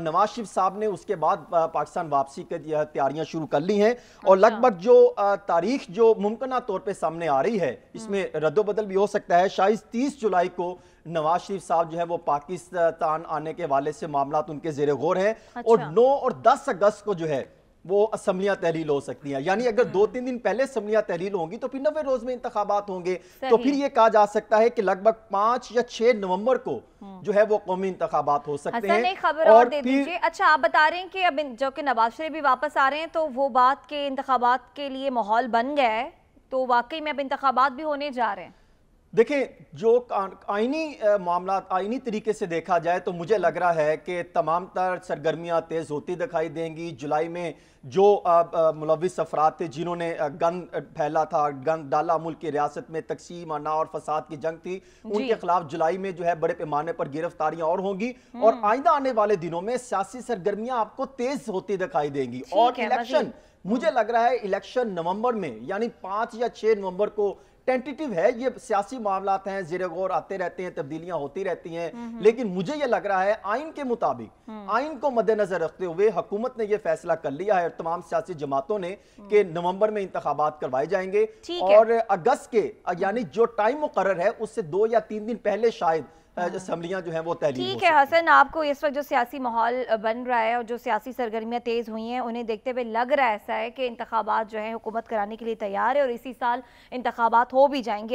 नवाज शरीफ साहब ने उसके बाद पाकिस्तान वापसी की तैयारियां शुरू कर ली हैं और अच्छा। लगभग जो तारीख जो मुमकिन तौर पर सामने आ रही है हम्म। इसमें रद्दबदल भी हो सकता है शायद तीस जुलाई को नवाज शरीफ साहब जो है वो पाकिस्तान आने के वाले से मामला उनके जेर गौर अच्छा। और नौ और दस अगस्त को जो है वो असम्बलियां तहलील हो सकती हैं यानी अगर दो तीन दिन पहले असम्बलियां तहलील होंगी तो फिर नवे रोज में इंतबात होंगे तो फिर ये कहा जा सकता है कि लगभग पांच या छह नवंबर को हम्म। जो है वो कौमी इंतबात हो सकते हैं खबर और, दे दीजिए अच्छा आप बता रहे हैं कि अब जो कि नवाज शरीफ भी वापस आ रहे हैं तो वो बात के इंतबात के लिए माहौल बन गया है तो वाकई में अब इंतबात भी होने जा रहे हैं देखें जो आइनी मामला आइनी तरीके से देखा जाए तो मुझे लग रहा है कि तमाम तर सरगर्मियाँ तेज़ होती दिखाई देंगी जुलाई में जो मुलविस अफराद थे जिन्होंने गंद फैला था गंद डाला मुल्क की रियासत में तकसीम अना और फसाद की जंग थी उनके खिलाफ जुलाई में जो है बड़े पैमाने पर गिरफ्तारियां और होंगी हम्म। और आइंदा आने वाले दिनों में सियासी सरगर्मियां आपको तेज़ होती दिखाई देंगी और इलेक्शन मुझे लग रहा है इलेक्शन नवंबर में यानी पांच या छह नवंबर को टेंटेटिव है ये सियासी मामला हैं जेर गौर आते रहते हैं तब्दीलियां होती रहती हैं हम्म, हम्म। लेकिन मुझे ये लग रहा है आइन के मुताबिक हम्म। आइन को मद्देनजर रखते हुए हुकूमत ने यह फैसला कर लिया है और तमाम सियासी जमातों ने कि नवंबर में इंतबात करवाए जाएंगे और अगस्त के यानी जो टाइम मुकर है उससे दो या तीन दिन पहले शायद जो असम्बलियाँ जो हैं वो तहलील ठीक है हसन आपको इस वक्त जो सियासी माहौल बन रहा है और जो सियासी सरगर्मियाँ तेज़ हुई हैं उन्हें देखते हुए लग रहा है ऐसा है कि इंतबात जो है हुकूमत कराने के लिए तैयार है और इसी साल इंतबात हो भी जाएंगे